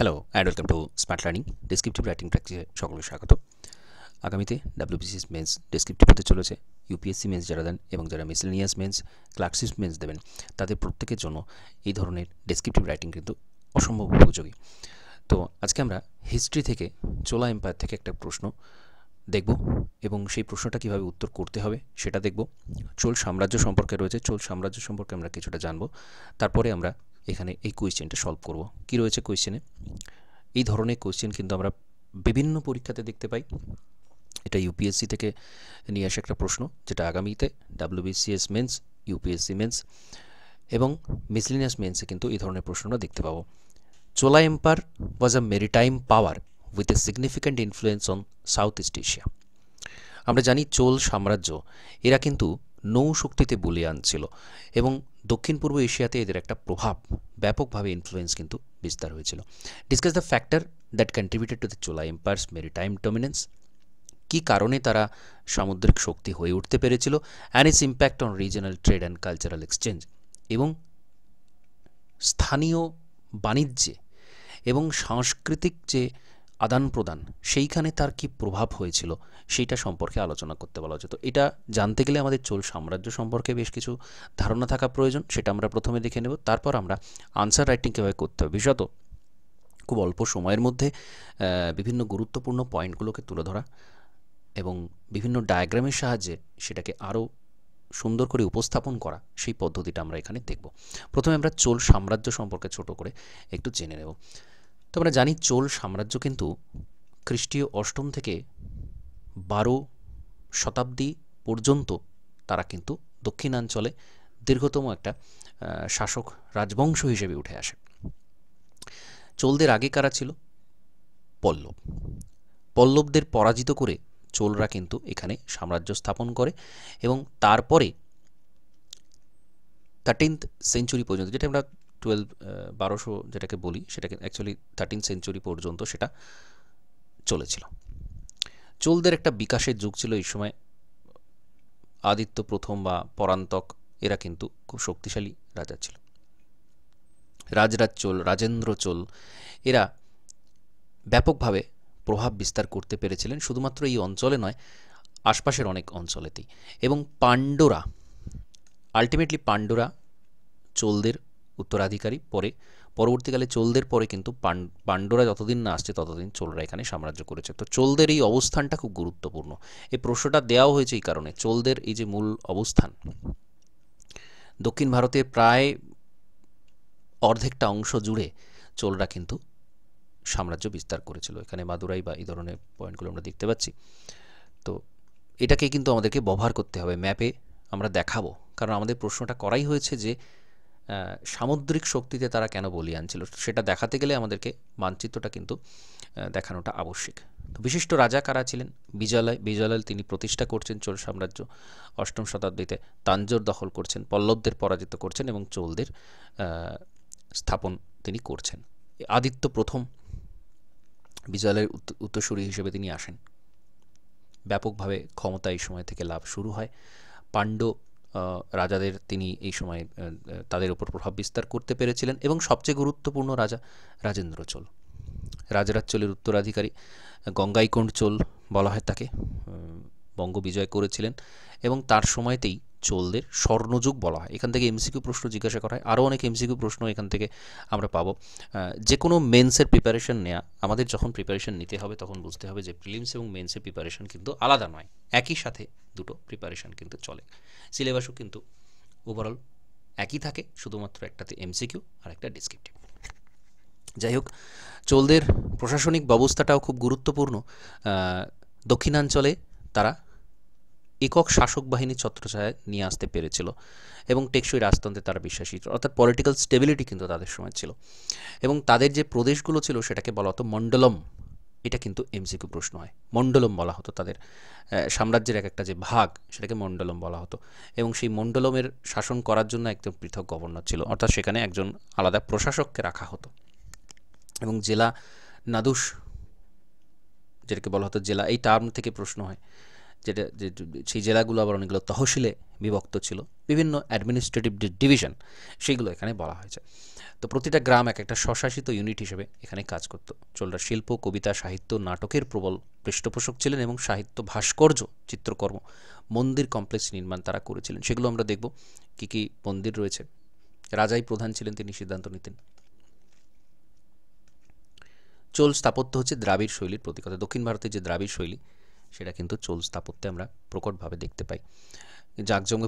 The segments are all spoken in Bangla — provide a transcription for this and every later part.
hello and welcome to smart learning descriptive writing প্র্যাকটিসে সকলকে স্বাগত আগামীতে ডাব্লিউবিসিএস মেন্স ডেসক্রিপটিভ হতে চলেছে ইউপিএসসি মেন্স যারা দেন এবং যারা মিসেলিনিয়াস মেন্স ক্লার্কশিপ মেন্স দেবেন তাদের প্রত্যেকের জন্য এই ধরনের ডেসক্রিপটিভ রাইটিং কিন্তু অসম্ভব উপযোগী তো আজকে আমরা হিস্ট্রি থেকে চোলা এম্পায়ার থেকে একটা প্রশ্ন দেখব এবং সেই প্রশ্নটা কীভাবে উত্তর করতে হবে সেটা দেখব চোল সাম্রাজ্য সম্পর্কে রয়েছে চোল সাম্রাজ্য সম্পর্কে আমরা কিছুটা জানব তারপরে আমরা এখানে এই কোয়েশ্চেনটা সলভ করব কি রয়েছে কোয়েশ্চেনে এই ধরনের কোয়েশ্চেন কিন্তু আমরা বিভিন্ন পরীক্ষাতে দেখতে পাই এটা ইউপিএসসি থেকে নিয়ে আসা একটা প্রশ্ন যেটা আগামীতে ডাব্লিউবিসিএস মেন্স ইউপিএসসি মেন্স এবং মিসলিনিয়াস মেন্সে কিন্তু এই ধরনের প্রশ্নটা দেখতে পাবো Chola empire was a maritime power with a significant influence on South East Asia আমরা জানি চোল সাম্রাজ্য এরা কিন্তু নৌশক্তিতে বলে আনছিল এবং দক্ষিণ পূর্ব এশিয়াতে এদের একটা প্রভাব ব্যাপকভাবে ইনফ্লুয়েন্স কিন্তু বিস্তার হয়েছিল discuss the factor that contributed to the Chola empire's maritime dominance কী কারণে তারা সামুদ্রিক শক্তি হয়ে উঠতে পেরেছিল and its impact on regional trade and cultural exchange এবং স্থানীয় বাণিজ্যে এবং সাংস্কৃতিক যে আদান প্রদান সেইখানে তার কি প্রভাব হয়েছিল সেইটা সম্পর্কে আলোচনা করতে বলা হচ্ছে তো এটা জানতে গেলে আমাদের চোল সাম্রাজ্য সম্পর্কে বেশ কিছু ধারণা থাকা প্রয়োজন সেটা আমরা প্রথমে দেখে নেব তারপর আমরা আনসার রাইটিং কীভাবে করতে হবে বিশেষত খুব অল্প সময়ের মধ্যে বিভিন্ন গুরুত্বপূর্ণ পয়েন্টগুলোকে তুলে ধরা এবং বিভিন্ন ডায়াগ্রামের সাহায্যে সেটাকে আরও সুন্দর করে উপস্থাপন করা সেই পদ্ধতিটা আমরা এখানে দেখব প্রথমে আমরা চোল সাম্রাজ্য সম্পর্কে ছোট করে একটু জেনে নেব তো আমরা জানি চোল সাম্রাজ্য কিন্তু খ্রিস্টীয় অষ্টম থেকে বারো শতাব্দী পর্যন্ত তারা কিন্তু দক্ষিণাঞ্চলে দীর্ঘতম একটা শাসক রাজবংশ হিসেবে উঠে আসে চোলদের আগে কারা ছিল পল্লব পল্লবদের পরাজিত করে চোলরা কিন্তু এখানে সাম্রাজ্য স্থাপন করে এবং তারপরে থার্টিন্থ সেঞ্চুরি পর্যন্ত যেটা আমরা টুয়েলভ uh, বারোশো যেটাকে বলি সেটাকে অ্যাকচুয়ালি থার্টিন সেঞ্চুরি পর্যন্ত সেটা চলেছিল চোলদের একটা বিকাশের যুগ ছিল এই সময় আদিত্য প্রথম বা পরান্তক এরা কিন্তু খুব শক্তিশালী রাজা ছিল রাজরাজ চোল রাজেন্দ্র চোল এরা ব্যাপকভাবে প্রভাব বিস্তার করতে পেরেছিলেন শুধুমাত্র এই অঞ্চলে নয় আশপাশের অনেক অঞ্চলেতেই এবং পাণ্ডোরা আলটিমেটলি পাণ্ডোরা চোলদের উত্তরাধিকারী পরে পরবর্তীকালে চোলদের পরে কিন্তু পাণ্ডরা যতদিন না আসছে ততদিন চোলরা এখানে সাম্রাজ্য করেছে তো চোলদের এই অবস্থানটা খুব গুরুত্বপূর্ণ এই প্রশ্নটা দেওয়া হয়েছে এই কারণে চোলদের এই যে মূল অবস্থান দক্ষিণ ভারতের প্রায় অর্ধেকটা অংশ জুড়ে চোলরা কিন্তু সাম্রাজ্য বিস্তার করেছিল এখানে মাদুরাই বা এই ধরনের পয়েন্টগুলো আমরা দেখতে পাচ্ছি তো এটাকে কিন্তু আমাদেরকে ব্যবহার করতে হবে ম্যাপে আমরা দেখাবো কারণ আমাদের প্রশ্নটা করাই হয়েছে যে সামুদ্রিক শক্তিতে তারা কেন বলি আনছিল সেটা দেখাতে গেলে আমাদেরকে মানচিত্রটা কিন্তু দেখানোটা আবশ্যিক তো বিশিষ্ট রাজা কারা ছিলেন বিজয়ালয় বিজয়ালয় তিনি প্রতিষ্ঠা করছেন চোল সাম্রাজ্য অষ্টম শতাব্দীতে তাঞ্জোর দখল করছেন পল্লবদের পরাজিত করছেন এবং চোলদের স্থাপন তিনি করছেন আদিত্য প্রথম বিজয়ালয়ের উত্তরসূরি হিসেবে তিনি আসেন ব্যাপকভাবে ক্ষমতা এই সময় থেকে লাভ শুরু হয় পাণ্ডব রাজাদের তিনি এই সময় তাদের উপর প্রভাব বিস্তার করতে পেরেছিলেন এবং সবচেয়ে গুরুত্বপূর্ণ রাজা রাজেন্দ্র চোল রাজরাজ চোলের উত্তরাধিকারী গঙ্গাইকোণ্ড চোল বলা হয় তাকে বঙ্গ বিজয় করেছিলেন এবং তার সময়তেই চোলদের স্বর্ণযুগ বলা হয় এখান থেকে এমসিকিউ প্রশ্ন জিজ্ঞাসা করা হয় আরও অনেক এমসিকিউ প্রশ্ন এখান থেকে আমরা পাবো যে কোনো মেন্সের প্রিপারেশন নেওয়া আমাদের যখন প্রিপারেশন নিতে হবে তখন বুঝতে হবে যে প্রিলিমস এবং মেন্সের প্রিপারেশন কিন্তু আলাদা নয় একই সাথে দুটো প্রিপারেশন কিন্তু চলে সিলেবাসও কিন্তু ওভারঅল একই থাকে শুধুমাত্র একটাতে এমসিকিউ আর একটা ডিসক্রিপটিভ যাই হোক চোলদের প্রশাসনিক ব্যবস্থাটাও খুব গুরুত্বপূর্ণ দক্ষিণাঞ্চলে তারা একক শাসক বাহিনী ছত্রছায় নিয়ে আসতে পেরেছিল এবং টেকসই রাজতন্ত্রে তারা বিশ্বাসী অর্থাৎ পলিটিক্যাল স্টেবিলিটি কিন্তু তাদের সময় ছিল এবং তাদের যে প্রদেশগুলো ছিল সেটাকে বলা হতো মণ্ডলম এটা কিন্তু এমসিকিউ প্রশ্ন হয় মণ্ডলম বলা হতো তাদের সাম্রাজ্যের এক একটা যে ভাগ সেটাকে মণ্ডলম বলা হতো এবং সেই মণ্ডলমের শাসন করার জন্য একদম পৃথক গভর্নর ছিল অর্থাৎ সেখানে একজন আলাদা প্রশাসককে রাখা হতো এবং জেলা নাদুস যেটাকে বলা হতো জেলা এই টার্ম থেকে প্রশ্ন হয় যেটা যে সেই জেলাগুলো আবার অনেকগুলো তহসিলে বিভক্ত ছিল বিভিন্ন অ্যাডমিনিস্ট্রেটিভ ডিভিশন সেইগুলো এখানে বলা হয়েছে তো প্রতিটা গ্রাম এক একটা স্বশাসিত ইউনিট হিসেবে এখানে কাজ করত চোলরা শিল্প কবিতা সাহিত্য নাটকের প্রবল পৃষ্ঠপোষক ছিলেন এবং সাহিত্য ভাস্কর্য চিত্রকর্ম মন্দির কমপ্লেক্স নির্মাণ তারা করেছিলেন সেগুলো আমরা দেখব কি কি মন্দির রয়েছে রাজাই প্রধান ছিলেন তিনি সিদ্ধান্ত নিতেন চোল স্থাপত্য হচ্ছে দ্রাবিড় শৈলীর প্রতীকতা দক্ষিণ ভারতের যে দ্রাবিড় শৈলী সেটা কিন্তু চোল স্থাপত্যে আমরা প্রকটভাবে দেখতে পাই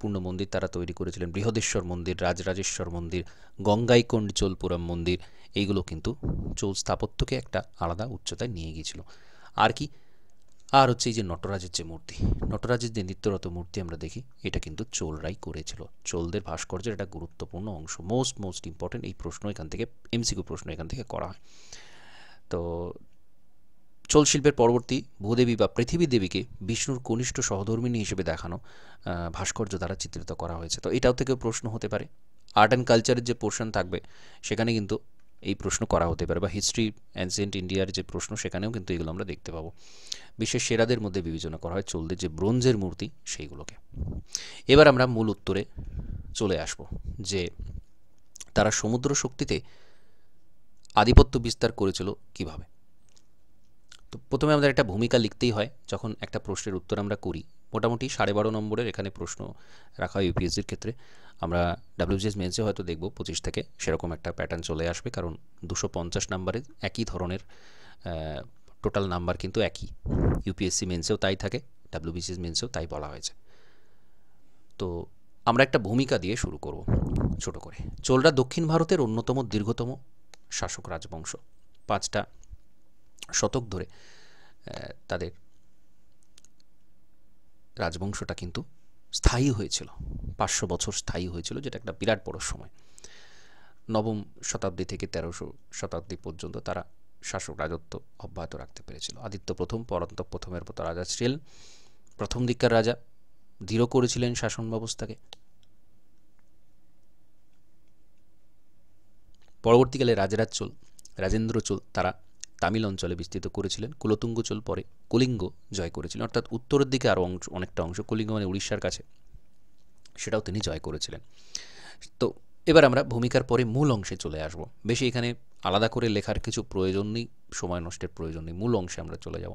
পূর্ণ মন্দির তারা তৈরি করেছিলেন বৃহদেশ্বর মন্দির রাজরাজেশ্বর মন্দির গঙ্গাইকোণ্ড চোলপুরম মন্দির এইগুলো কিন্তু চোল স্থাপত্যকে একটা আলাদা উচ্চতায় নিয়ে গিয়েছিল আর কি আর হচ্ছে এই যে নটরাজের যে মূর্তি নটরাজের যে নিত্যরত মূর্তি আমরা দেখি এটা কিন্তু চোলরাই করেছিল চোলদের ভাস্কর্যের একটা গুরুত্বপূর্ণ অংশ মোস্ট মোস্ট ইম্পর্টেন্ট এই প্রশ্ন এখান থেকে এমসিকিউ প্রশ্ন এখান থেকে করা হয় তো চোল শিল্পের পরবর্তী ভূদেবী বা পৃথিবী দেবীকে বিষ্ণুর কনিষ্ঠ সহধর্মিনী হিসেবে দেখানো ভাস্কর্য দ্বারা চিত্রিত করা হয়েছে তো এটাও থেকেও প্রশ্ন হতে পারে আর্ট অ্যান্ড কালচারের যে পোর্শন থাকবে সেখানে কিন্তু এই প্রশ্ন করা হতে পারে বা হিস্ট্রি অ্যান্সিয়েন্ট ইন্ডিয়ার যে প্রশ্ন সেখানেও কিন্তু এগুলো আমরা দেখতে পাবো বিশ্বের সেরাদের মধ্যে বিবেচনা করা হয় চলদের যে ব্রোঞ্জের মূর্তি সেইগুলোকে এবার আমরা মূল উত্তরে চলে আসব যে তারা সমুদ্র শক্তিতে আধিপত্য বিস্তার করেছিল কিভাবে তো প্রথমে আমাদের একটা ভূমিকা লিখতেই হয় যখন একটা প্রশ্নের উত্তর আমরা করি মোটামুটি সাড়ে বারো নম্বরের এখানে প্রশ্ন রাখা হয় ইউপিএসসির ক্ষেত্রে আমরা ডাব্লিউজিএস মেন্সে হয়তো দেখব পঁচিশ থেকে সেরকম একটা প্যাটার্ন চলে আসবে কারণ দুশো পঞ্চাশ নম্বরে একই ধরনের টোটাল নাম্বার কিন্তু একই ইউপিএসসি মেন্সেও তাই থাকে ডাব্লিউবিসিএস মেন্সেও তাই বলা হয়েছে তো আমরা একটা ভূমিকা দিয়ে শুরু করব ছোট করে চোলরা দক্ষিণ ভারতের অন্যতম দীর্ঘতম শাসক রাজবংশ পাঁচটা শতক ধরে তাদের রাজবংশটা কিন্তু স্থায়ী হয়েছিল পাঁচশো বছর স্থায়ী হয়েছিল যেটা একটা বিরাট বড় সময় নবম শতাব্দী থেকে তেরোশো শতাব্দী পর্যন্ত তারা শাসক রাজত্ব অব্যাহত রাখতে পেরেছিল আদিত্য প্রথম পরন্ত প্রথমের মতো রাজা ছিলেন প্রথম দিককার রাজা দৃঢ় করেছিলেন শাসন ব্যবস্থাকে পরবর্তীকালে রাজরাজ চোল রাজেন্দ্র চোল তারা তামিল অঞ্চলে বিস্তৃত করেছিলেন কুলতুঙ্গ পরে কলিঙ্গ জয় করেছিলেন অর্থাৎ উত্তরের দিকে আরও অংশ অনেকটা অংশ কলিঙ্গ মানে উড়িষ্যার কাছে সেটাও তিনি জয় করেছিলেন তো এবার আমরা ভূমিকার পরে মূল অংশে চলে আসব বেশি এখানে আলাদা করে লেখার কিছু প্রয়োজন নেই সময় নষ্টের প্রয়োজন নেই মূল অংশে আমরা চলে যাব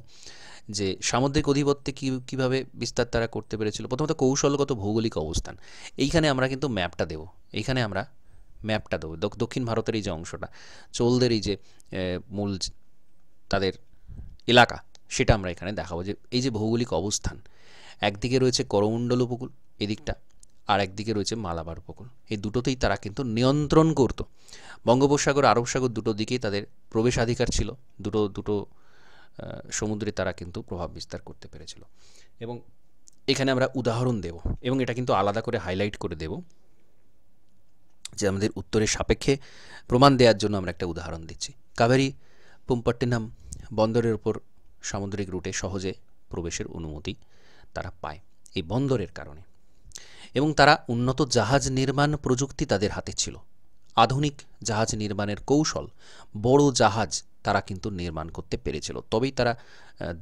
যে সামুদ্রিক অধিপত্যে কী কীভাবে বিস্তার তারা করতে পেরেছিল প্রথমত কৌশলগত ভৌগোলিক অবস্থান এইখানে আমরা কিন্তু ম্যাপটা দেব এইখানে আমরা ম্যাপটা দেবো দক্ষিণ ভারতের এই যে অংশটা চোলদের এই যে মূল তাদের এলাকা সেটা আমরা এখানে দেখাবো যে এই যে ভৌগোলিক অবস্থান একদিকে রয়েছে করমণ্ডল উপকূল এদিকটা আর একদিকে রয়েছে মালাবার উপকূল এই দুটোতেই তারা কিন্তু নিয়ন্ত্রণ করত বঙ্গোপসাগর আরব সাগর দুটো দিকেই তাদের প্রবেশাধিকার ছিল দুটো দুটো সমুদ্রে তারা কিন্তু প্রভাব বিস্তার করতে পেরেছিল এবং এখানে আমরা উদাহরণ দেব এবং এটা কিন্তু আলাদা করে হাইলাইট করে দেব যে আমাদের উত্তরের সাপেক্ষে প্রমাণ দেওয়ার জন্য আমরা একটা উদাহরণ দিচ্ছি কাবেরি পুম্পট্টিনাম বন্দরের ওপর সামুদ্রিক রুটে সহজে প্রবেশের অনুমতি তারা পায় এই বন্দরের কারণে এবং তারা উন্নত জাহাজ নির্মাণ প্রযুক্তি তাদের হাতে ছিল আধুনিক জাহাজ নির্মাণের কৌশল বড় জাহাজ তারা কিন্তু নির্মাণ করতে পেরেছিল তবেই তারা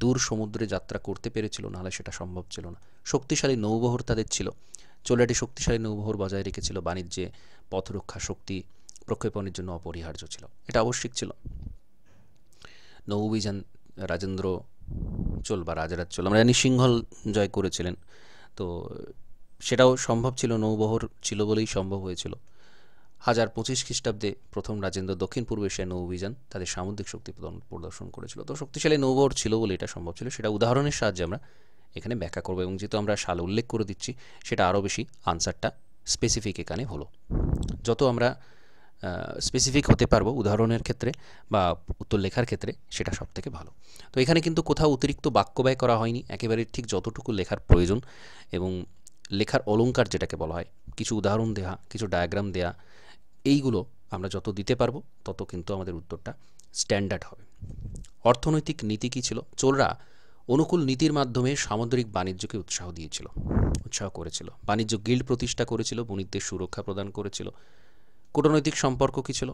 দূর সমুদ্রে যাত্রা করতে পেরেছিল নাহলে সেটা সম্ভব ছিল না শক্তিশালী নৌবহর তাদের ছিল চোলাটি শক্তিশালী নৌবহর বজায় রেখেছিল বাণিজ্যে পথরক্ষা শক্তি প্রক্ষেপণের জন্য অপরিহার্য ছিল এটা আবশ্যিক ছিল নৌবিজান রাজেন্দ্র চোল বা রাজারাজ চোল আমরা জানি সিংহল জয় করেছিলেন তো সেটাও সম্ভব ছিল নৌবহর ছিল বলেই সম্ভব হয়েছিল হাজার পঁচিশ খ্রিস্টাব্দে প্রথম রাজেন্দ্র দক্ষিণ পূর্ব এশিয়ায় নৌ অভিযান তাদের সামুদ্রিক শক্তি প্রদর্শন করেছিল তো শক্তিশালী নৌবহর ছিল বলে এটা সম্ভব ছিল সেটা উদাহরণের সাহায্যে আমরা এখানে ব্যাখ্যা করবো এবং যেহেতু আমরা সাল উল্লেখ করে দিচ্ছি সেটা আরও বেশি আনসারটা স্পেসিফিক এখানে হলো যত আমরা স্পেসিফিক হতে পারবো উদাহরণের ক্ষেত্রে বা উত্তর লেখার ক্ষেত্রে সেটা সব থেকে ভালো তো এখানে কিন্তু কোথাও অতিরিক্ত বাক্য ব্যয় করা হয়নি একেবারে ঠিক যতটুকু লেখার প্রয়োজন এবং লেখার অলঙ্কার যেটাকে বলা হয় কিছু উদাহরণ দেওয়া কিছু ডায়াগ্রাম দেয়া এইগুলো আমরা যত দিতে পারবো তত কিন্তু আমাদের উত্তরটা স্ট্যান্ডার্ড হবে অর্থনৈতিক নীতি কী ছিল চোররা অনুকূল নীতির মাধ্যমে সামুদ্রিক বাণিজ্যকে উৎসাহ দিয়েছিল উৎসাহ করেছিল বাণিজ্য গিল্ড প্রতিষ্ঠা করেছিল বণিকদের সুরক্ষা প্রদান করেছিল কূটনৈতিক সম্পর্ক কী ছিল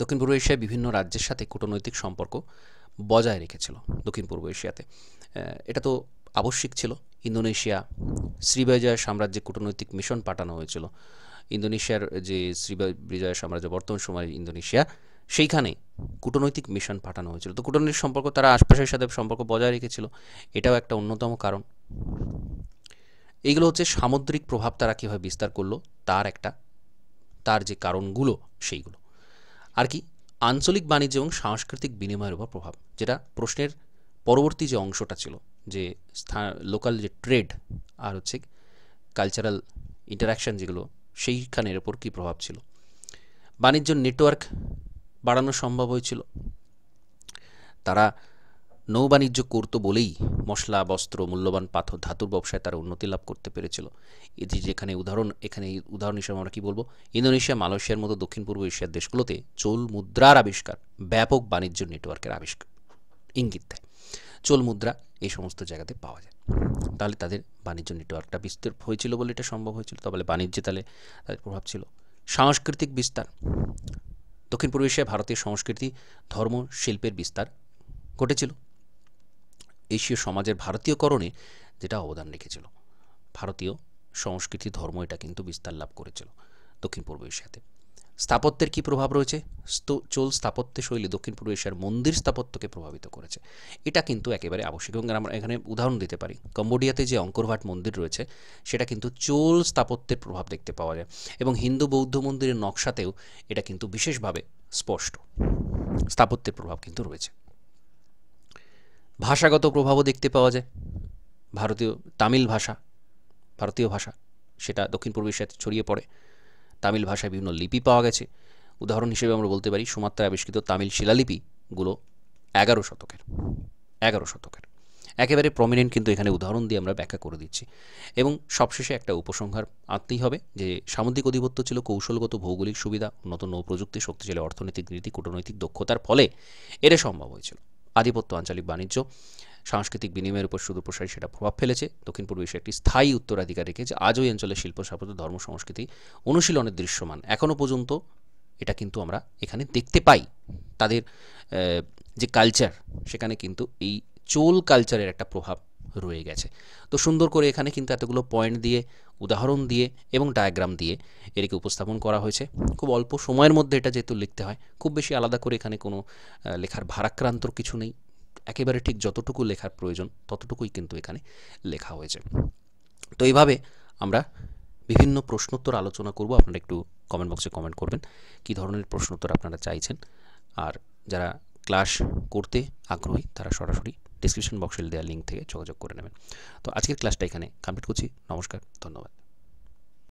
দক্ষিণ পূর্ব এশিয়ায় বিভিন্ন রাজ্যের সাথে কূটনৈতিক সম্পর্ক বজায় রেখেছিল দক্ষিণ পূর্ব এশিয়াতে এটা তো আবশ্যিক ছিল ইন্দোনেশিয়া শ্রীবিজয় সাম্রাজ্যে কূটনৈতিক মিশন পাঠানো হয়েছিল ইন্দোনেশিয়ার যে শ্রীবিজয় সাম্রাজ্য বর্তমান সময়ের ইন্দোনেশিয়া সেইখানে কূটনৈতিক মিশন পাঠানো হয়েছিল তো কূটনৈতিক সম্পর্ক তারা আশপাশের সাথে সম্পর্ক বজায় রেখেছিল এটাও একটা অন্যতম কারণ এইগুলো হচ্ছে সামুদ্রিক প্রভাব তারা কীভাবে বিস্তার করলো তার একটা তার যে কারণগুলো সেইগুলো আর কি আঞ্চলিক বাণিজ্য এবং সাংস্কৃতিক বিনিময়ের উপর প্রভাব যেটা প্রশ্নের পরবর্তী যে অংশটা ছিল যে লোকাল যে ট্রেড আর হচ্ছে কালচারাল ইন্টারাকশান যেগুলো সেইখানের ওপর কী প্রভাব ছিল বাণিজ্য নেটওয়ার্ক বাড়ানো সম্ভব হয়েছিল তারা নৌবাণিজ্য করত বলেই মশলা বস্ত্র মূল্যবান পাথর ধাতুর ব্যবসায় তারা উন্নতি লাভ করতে পেরেছিল এটি যেখানে উদাহরণ এখানে উদাহরণ হিসেবে আমরা কী বলবো ইন্দোনেশিয়া মালয়েশিয়ার মতো দক্ষিণ পূর্ব এশিয়ার দেশগুলোতে চোল মুদ্রার আবিষ্কার ব্যাপক বাণিজ্য নেটওয়ার্কের আবিষ্কার ইঙ্গিত দেয় চোল মুদ্রা এই সমস্ত জায়গাতে পাওয়া যায় তাহলে তাদের বাণিজ্য নেটওয়ার্কটা বিস্তৃত হয়েছিল বলে এটা সম্ভব হয়েছিল তবে বাণিজ্যে তাহলে তাদের প্রভাব ছিল সাংস্কৃতিক বিস্তার দক্ষিণ পূর্ব এশিয়ায় ভারতীয় সংস্কৃতি ধর্ম শিল্পের বিস্তার ঘটেছিল এশীয় সমাজের ভারতীয়করণে যেটা অবদান রেখেছিল ভারতীয় সংস্কৃতি ধর্ম এটা কিন্তু বিস্তার লাভ করেছিল দক্ষিণ পূর্ব এশিয়াতে স্থাপত্যের কি প্রভাব রয়েছে চোল স্থাপত্য শৈলী দক্ষিণ পূর্ব এশিয়ার মন্দির স্থাপত্যকে প্রভাবিত করেছে এটা কিন্তু একেবারে আবশ্যিক এবং আমরা এখানে উদাহরণ দিতে পারি কম্বোডিয়াতে যে অঙ্করভাট মন্দির রয়েছে সেটা কিন্তু চোল স্থাপত্যের প্রভাব দেখতে পাওয়া যায় এবং হিন্দু বৌদ্ধ মন্দিরের নকশাতেও এটা কিন্তু বিশেষভাবে স্পষ্ট স্থাপত্যের প্রভাব কিন্তু রয়েছে ভাষাগত প্রভাবও দেখতে পাওয়া যায় ভারতীয় তামিল ভাষা ভারতীয় ভাষা সেটা দক্ষিণ পূর্ব এশিয়াতে ছড়িয়ে পড়ে তামিল ভাষায় বিভিন্ন লিপি পাওয়া গেছে উদাহরণ হিসেবে আমরা বলতে পারি সুমাত্রায় আবিষ্কৃত তামিল শিলালিপিগুলো এগারো শতকের এগারো শতকের একেবারে প্রমিনেন্ট কিন্তু এখানে উদাহরণ দিয়ে আমরা ব্যাখ্যা করে দিচ্ছি এবং সবশেষে একটা উপসংহার আনতেই হবে যে সামুদ্রিক অধিপত্য ছিল কৌশলগত ভৌগোলিক সুবিধা উন্নত নৌ প্রযুক্তি শক্তিশালী অর্থনৈতিক নীতি কূটনৈতিক দক্ষতার ফলে এটা সম্ভব হয়েছিল আধিপত্য আঞ্চলিক বাণিজ্য সাংস্কৃতিক বিনিময়ের উপর সুদূরপ্রসারী সেটা প্রভাব ফেলেছে দক্ষিণ পূর্ব এশিয়া একটি স্থায়ী উত্তরাধিকার রেখেছে আজও এই অঞ্চলের শিল্প স্থাপত্য ধর্ম সংস্কৃতি অনুশীলনের দৃশ্যমান এখনও পর্যন্ত এটা কিন্তু আমরা এখানে দেখতে পাই তাদের যে কালচার সেখানে কিন্তু এই চোল কালচারের একটা প্রভাব রয়ে গেছে তো সুন্দর করে এখানে কিন্তু এতগুলো পয়েন্ট দিয়ে উদাহরণ দিয়ে এবং ডায়াগ্রাম দিয়ে এটিকে উপস্থাপন করা হয়েছে খুব অল্প সময়ের মধ্যে এটা যেহেতু লিখতে হয় খুব বেশি আলাদা করে এখানে কোনো লেখার ভারাক্রান্ত কিছু নেই একেবারে ঠিক যতটুকু লেখার প্রয়োজন ততটুকুই কিন্তু এখানে লেখা হয়েছে তো এইভাবে আমরা বিভিন্ন প্রশ্নোত্তর আলোচনা করব আপনারা একটু কমেন্ট বক্সে কমেন্ট করবেন কি ধরনের প্রশ্নোত্তর আপনারা চাইছেন আর যারা ক্লাস করতে আগ্রহী তারা সরাসরি ডিসক্রিপশন বক্সে দেওয়া লিঙ্ক থেকে যোগাযোগ করে নেবেন তো আজকের ক্লাসটা এখানে কমপ্লিট করছি নমস্কার ধন্যবাদ